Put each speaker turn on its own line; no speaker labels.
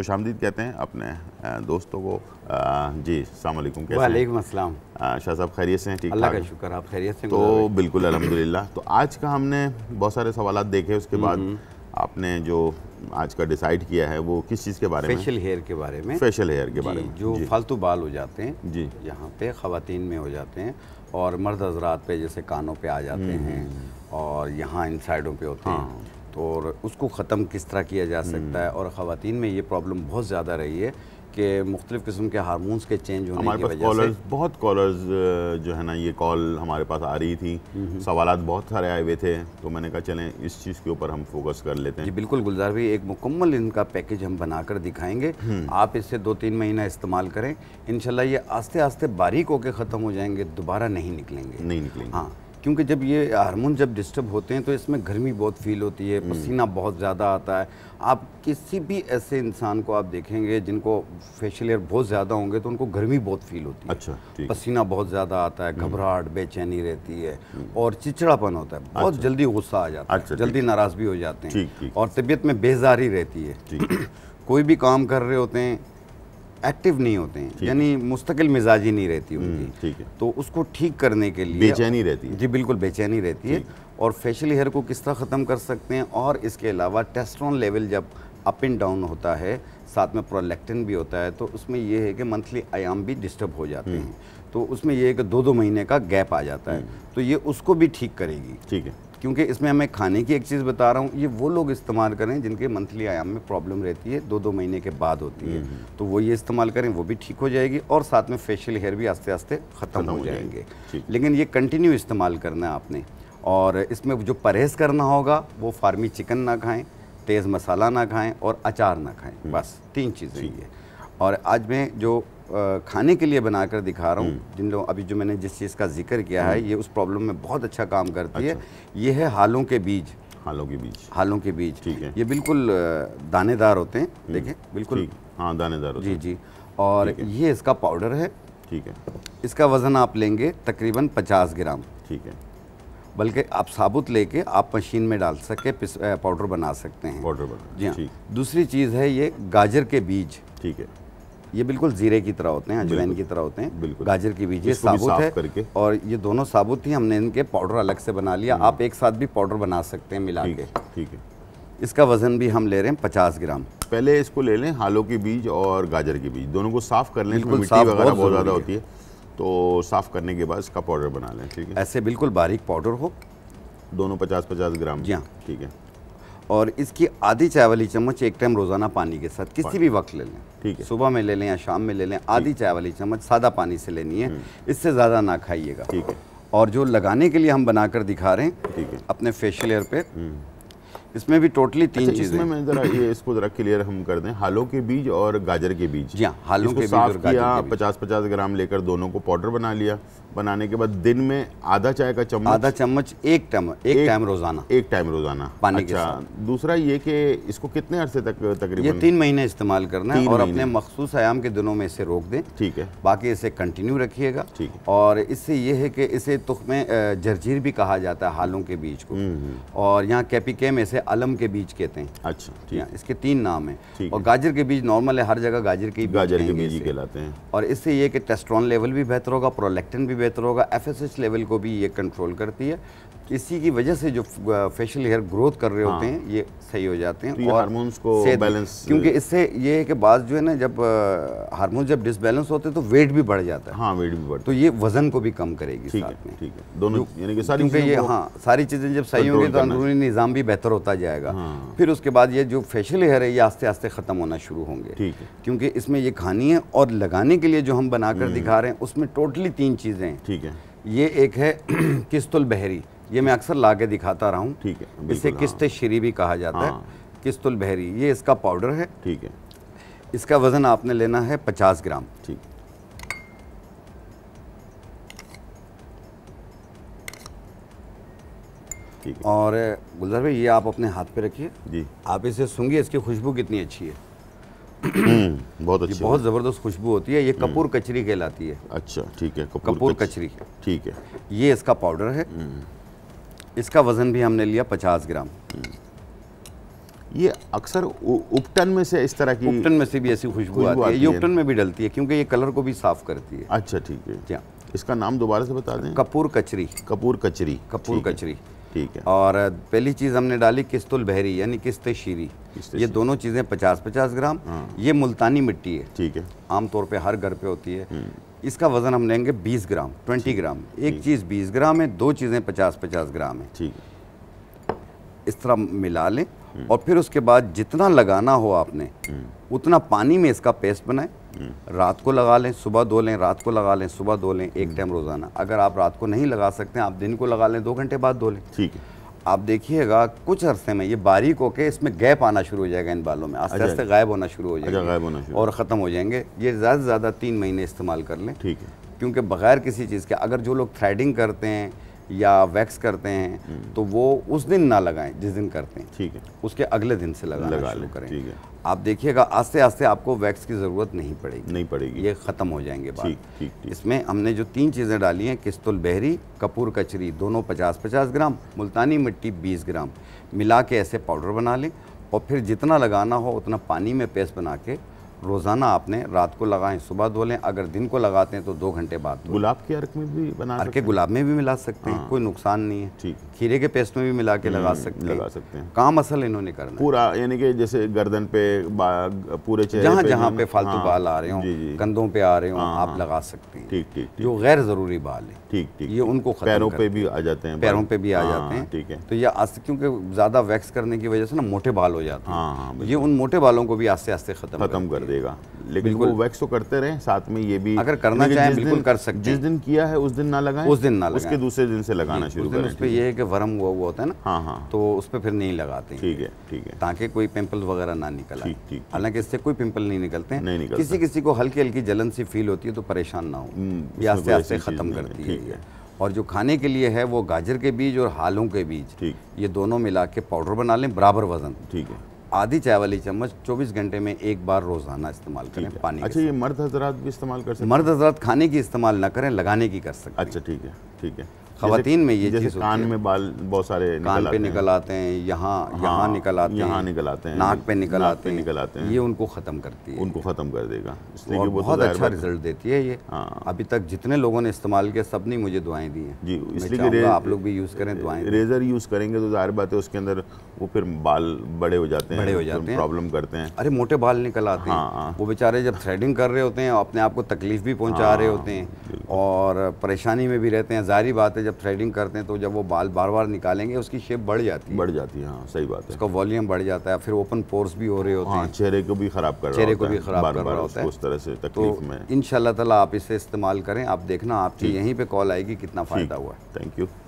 खुश आमदीद कहते हैं अपने दोस्तों को जी सलामकुम वालेकुम असलम शाह साहब खैरियत से ठीक अल्लाह का
शुक्र आप खैरियत से तो
बिल्कुल अलहमदिल्ला तो आज का हमने बहुत सारे सवाल देखे उसके हम्म, बाद हम्म। आपने जो आज का डिसाइड किया है वो किस चीज़ के बारे में फेशियल हेयर
के बारे में फेशियल हेयर के बारे में जो फालतू बाल हो जाते हैं जी यहाँ पे ख़वातीन में हो जाते हैं और मर्द हजरात पे जैसे कानों पे आ जाते हम्म, हैं और यहाँ इन साइडों पे होते हाँ। हैं तो और उसको ख़त्म किस तरह किया जा सकता है हम्म। और ख़वान में ये प्रॉब्लम बहुत ज़्यादा रही है कि मुख्तलिफ़ किस्म के हारमोन्स के चेंज होने हमारे पास कॉलर्स
बहुत कॉलर्स जो है ना ये कॉल हमारे पास आ रही थी सवाल बहुत सारे आए हुए थे तो मैंने कहा चलें इस
चीज़ के ऊपर हम फोकस कर लेते हैं जी बिल्कुल गुलजार भाई एक मुकम्मल इनका पैकेज हम बना कर दिखाएंगे हम्म। आप इससे दो तीन महीना इस्तेमाल करें इन ये आस्ते आस्ते बारीक होकर ख़त्म हो जाएंगे दोबारा नहीं निकलेंगे नहीं निकलेंगे हाँ क्योंकि जब ये हारमोन जब डिस्टर्ब होते हैं तो इसमें गर्मी बहुत फील होती है हम्म। पसीना बहुत ज़्यादा आता है आप किसी भी ऐसे इंसान को आप देखेंगे जिनको फेशियल हेयर बहुत ज़्यादा होंगे तो उनको गर्मी बहुत फील होती है अच्छा पसीना बहुत ज़्यादा आता है हम्म। घबराहट बेचैनी रहती है हम्म। और चिचड़ापन होता है बहुत अच्छा, जल्दी गुस्सा आ जाता है अच्छा, जल्दी नाराज़ भी हो जाते हैं और तबीयत में बेजारी रहती है कोई भी काम कर रहे होते हैं एक्टिव नहीं होते हैं यानी मुस्तकिल मिजाजी नहीं रहती हम्म, उनकी ठीक है तो उसको ठीक करने के लिए बेचैनी रहती है जी बिल्कुल बेचैनी रहती है और फेशियल हेयर को किस तरह ख़त्म कर सकते हैं और इसके अलावा टेस्ट्रॉन लेवल जब अप एंड डाउन होता है साथ में प्रोलेक्टिन भी होता है तो उसमें यह है कि मंथली आयाम भी डिस्टर्ब हो जाते हम्म। हैं तो उसमें यह है कि दो दो महीने का गैप आ जाता है हम्म। तो ये उसको भी ठीक करेगी ठीक है क्योंकि इसमें हमें खाने की एक चीज़ बता रहा हूँ ये वो लोग इस्तेमाल करें जिनके मंथली आयाम में प्रॉब्लम रहती है दो दो महीने के बाद होती है हम्म, हम्म। तो वो ये इस्तेमाल करें वो भी ठीक हो जाएगी और साथ में फेशियल हेयर भी आस्ते आस्ते ख़त्म हो जाएंगे लेकिन ये कंटिन्यू इस्तेमाल करना है आपने और इसमें जो परहेज़ करना होगा वो फार्मी चिकन ना खाएँ तेज़ मसाला ना खाएँ और अचार ना खाएँ हम्म। बस तीन चीज़ें ये और आज मैं जो खाने के लिए बनाकर दिखा रहा हूँ हम्म। जिन लोग अभी जो मैंने जिस चीज़ का जिक्र किया है हम्म। ये उस प्रॉब्लम में बहुत अच्छा काम करती अच्छा। है ये है हालों के बीज हालों के बीज हालों के बीज ठीक है ये बिल्कुल दानेदार होते हैं हम्म। देखें बिल्कुल हाँ दानेदार जी जी और ये इसका पाउडर है ठीक है इसका वज़न आप लेंगे तकरीबन पचास ग्राम ठीक है बल्कि आप साबुत लेके आप मशीन में डाल सके पाउडर बना सकते हैं पाउडर बना जी हाँ दूसरी चीज़ है ये गाजर के बीज ठीक है ये बिल्कुल जीरे की तरह होते हैं अजवाइन की तरह होते हैं गाजर की बीजे साबुत है करके। और ये दोनों साबुत ही हमने इनके पाउडर अलग से बना लिया हम्म। आप एक साथ भी पाउडर बना सकते हैं मिला के ठीक है इसका वजन भी हम ले रहे हैं पचास ग्राम पहले इसको ले लें हालों के बीज
और गाजर के बीज दोनों को साफ कर लें मिट्टी वगैरह बहुत ज़्यादा होती है तो साफ करने के बाद
इसका पाउडर बना लें ठीक है ऐसे बिल्कुल बारीक पाउडर हो दोनों पचास पचास ग्राम जी हाँ ठीक है और इसकी आधी चाय वाली चम्मच एक टाइम रोज़ाना पानी के साथ किसी भी वक्त ले लें ठीक है सुबह में ले लें या शाम में ले लें आधी चाय वाली चम्मच सादा पानी से लेनी है हम्म। इससे ज़्यादा ना खाइएगा ठीक है और जो लगाने के लिए हम बनाकर दिखा रहे हैं अपने फेशियल एयर पे हम्म। इसमें भी टोटली तीन अच्छा, चीजें इसमें मैं जरा ये इसको जरा क्लियर हम कर दें हालों के बीज और गाजर के बीज हाँ, हालों के बीज किया
पचास पचास ग्राम लेकर दोनों को पाउडर बना लिया बनाने के बाद दिन में आधा चाय का चम्मच आधा चम्मच एक टाइम एक टाइम रोजाना एक टाइम रोजाना पानी अच्छा, के साथ
दूसरा ये कि इसको कितने अरसे तक तकरीबन ये तीन महीने इस्तेमाल करना है और अपने मखसूस आयाम के दिनों में इसे रोक दें ठीक है बाकी इसे कंटिन्यू रखिएगा ठीक है और इससे ये है कि इसे तुख में जर्जीर भी कहा जाता है हालों के बीज को हम्म, हम्म। और यहाँ कैपिकेम इसे अलम के बीज कहते हैं अच्छा ठीक है इसके तीन नाम हैं और गाजर के बीज नॉर्मल है हर जगह गाजर के गाजर के बीज कहलाते हैं और इससे ये कि टेस्ट्रॉन लेवल भी बेहतर होगा प्रोलेक्टिन भी बेहतर होगा एफ लेवल को भी ये कंट्रोल करती है इसी की वजह से जो फेशियल हेयर ग्रोथ कर रहे होते हाँ। हैं ये सही हो जाते हैं तो और हारमोन्स को बैलेंस क्योंकि इससे ये है कि बात जो है ना जब हारमोन जब डिसबैलेंस होते हैं तो वेट भी बढ़ जाता है हाँ वेट भी बढ़ तो ये वजन को भी कम करेगी ठीक है, ठीक है दोनों क्योंकि ये हाँ सारी चीज़ें जब सही होंगी तो अंदरूनी निज़ाम भी बेहतर होता जाएगा हाँ। फिर उसके बाद ये जो फेशियल हेयर है ये आस्ते आस्ते ख़त्म होना शुरू होंगे ठीक है क्योंकि इसमें ये खानी है और लगाने के लिए जो हम बनाकर हम्म। दिखा रहे हैं उसमें टोटली तीन चीज़ें हैं ठीक है ये एक है किस्तुल बहरी ये मैं अक्सर ला के दिखाता रहा हूँ ठीक है इसे किस्त हाँ। श्री भी कहा जाता है हाँ। किस्तुल बहरी ये इसका पाउडर है ठीक है इसका वज़न आपने लेना है पचास ग्राम ठीक और गुलजार भाई ये आप अपने हाथ पे रखिए जी आप इसे सूंघिए इसकी खुशबू कितनी अच्छी है
हम्म,
बहुत अच्छी बहुत ज़बरदस्त खुशबू होती है ये हम्म। कपूर कचरी कहलाती है अच्छा ठीक है कपूर, कपूर कचरी ठीक है ये इसका पाउडर है हम्म। इसका वज़न भी हमने लिया पचास ग्राम
ये अक्सर उपटन में से इस तरह की उपटन
में से भी ऐसी खुशबू आती, है ये उपटन में भी डलती है क्योंकि ये कलर को भी साफ करती है अच्छा ठीक है क्या इसका नाम दोबारा से बता दें कपूर कचरी कपूर कचरी कपूर कचरी ठीक है और पहली चीज़ हमने डाली किस्तुल बहरी यानी किस्त शीरी ये दोनों चीज़ें पचास पचास ग्राम हाँ। ये मुल्तानी मिट्टी है ठीक है आमतौर पे हर घर पे होती है हम्म। इसका वज़न हम लेंगे 20 ग्राम 20 ग्राम एक चीज़ 20 ग्राम है दो चीज़ें 50-50 ग्राम है ठीक इस तरह मिला लें हम्म। और फिर उसके बाद जितना लगाना हो आपने हम्म। उतना पानी में इसका पेस्ट बनाए हम्म। रात को लगा लें सुबह धो लें रात को लगा लें सुबह धो लें एक टाइम रोज़ाना अगर आप रात को नहीं लगा सकते आप दिन को लगा लें दो घंटे बाद धो लें ठीक है आप देखिएगा कुछ अरसे में ये बारीक होकर इसमें गैप आना शुरू हो जाएगा इन बालों में आस्ते अच्छा, आस्ते अच्छा। गायब होना शुरू हो अच्छा, जाएगा गायब होना और ख़त्म हो जाएंगे ये ज़्यादा से ज़्यादा तीन महीने इस्तेमाल कर लें ठीक है क्योंकि बगैर किसी चीज़ के अगर जो लोग थ्रेडिंग करते हैं या वैक्स करते हैं हम्म। तो वो उस दिन ना लगाएं जिस दिन करते हैं ठीक है उसके अगले दिन से लगाना लगा शुरू करें ठीक है आप देखिएगा आस्ते आस्ते आपको वैक्स की ज़रूरत नहीं पड़ेगी नहीं पड़ेगी ये ख़त्म हो जाएंगे ठीक ठीक ठीक इसमें हमने जो तीन चीज़ें डाली हैं किस्तुल बहरी कपूर कचरी दोनों पचास पचास ग्राम मुल्तानी मिट्टी बीस ग्राम मिला के ऐसे पाउडर बना लें और फिर जितना लगाना हो उतना पानी में पेस्ट बना के रोज़ाना आपने रात को लगाएं सुबह धो लें अगर दिन को लगाते हैं तो दो घंटे बाद गुलाब के अर्क में भी बना अर्क के गुलाब में भी मिला सकते हैं हाँ। कोई नुकसान नहीं है ठीक खीरे के पेस्ट में भी मिला के लगा हम्म, सकते लगा सकते हैं काम असल इन्होंने करना पूरा यानी कि जैसे गर्दन पे पूरे चेहरे जहाँ जहाँ पे फालतू हाँ। बाल आ रहे हो कंधों पे आ रहे हो हाँ, आप लगा सकते हैं ठीक ठीक जो गैर ज़रूरी बाल है ठीक ठीक ये उनको पैरों पे भी आ जाते हैं पैरों पे भी आ जाते हैं ठीक है तो ये आस्ते क्योंकि ज़्यादा वैक्स करने की वजह से ना मोटे बाल हो जाते हैं ये उन मोटे बालों को भी आस्ते आस्ते खत्म खत्म कर देगा लेकिन वो वैक्स तो करते रहे साथ में ये भी अगर करना चाहे बिल्कुल कर सकते जिस दिन
किया है उस दिन ना लगाएं उस दिन ना लगाएं उसके
दूसरे दिन से लगाना शुरू करें उस पर ये है कि वर्म हुआ हुआ होता है ना हाँ हाँ तो उस पर फिर नहीं लगाते ठीक है ठीक है ताकि कोई पिंपल वगैरह ना निकल हालांकि इससे कोई पिंपल नहीं निकलते हैं नहीं किसी किसी को हल्की हल्की जलन सी फील होती है तो परेशान ना हो हम्म, ये आस्ते आस्ते ख़त्म करती है और जो खाने के लिए है वो गाजर के बीज और हालों के बीज ये दोनों मिला के पाउडर बना लें बराबर वजन ठीक है आधी चाय वाली चम्मच 24 घंटे में एक बार रोज़ाना इस्तेमाल करें पानी अच्छा
ये मर्द हजरात भी इस्तेमाल कर सकते मर्द
हजरात खाने की इस्तेमाल ना करें लगाने की कर सकते अच्छा ठीक है ठीक है खातन में ये चीज कान में बाल बहुत सारे कान पे निकल आते हैं यहाँ हाँ, यहाँ निकल आते हैं यहाँ निकल आते हैं नाक पे निकल आते हैं निकल आते हैं ये उनको ख़त्म करती है उनको ख़त्म कर देगा इसलिए तो बहुत अच्छा रिजल्ट देती है ये हाँ। अभी तक जितने लोगों ने इस्तेमाल किया सब ने मुझे दुआएं दी हैं जी इसलिए आप लोग भी यूज़ करें दुआएं रेज़र यूज़ करेंगे तो ज़ाहिर बात है उसके अंदर
वो फिर बाल बड़े हो जाते हैं बड़े हो जाते हैं प्रॉब्लम करते हैं
अरे मोटे बाल निकल आते हैं हाँ, वो बेचारे जब थ्रेडिंग कर रहे होते हैं अपने आप को तकलीफ भी पहुँचा रहे होते हैं और परेशानी में भी रहते हैं जारी बात है जब थ्रेडिंग करते हैं तो जब वो बाल बार बार निकालेंगे उसकी शेप बढ़ जाती है बढ़ जाती है हाँ सही बात है उसका वॉल्यूम बढ़ जाता है फिर ओपन पोर्स भी हो रहे होते हाँ, हैं चेहरे को भी ख़राब कर चेहरे को भी ख़राब कर रहा होता है उस तरह से तो इन ताला आप इसे इस्तेमाल करें आप देखना आपकी यहीं पर कॉल आएगी कितना फ़ायदा हुआ है थैंक यू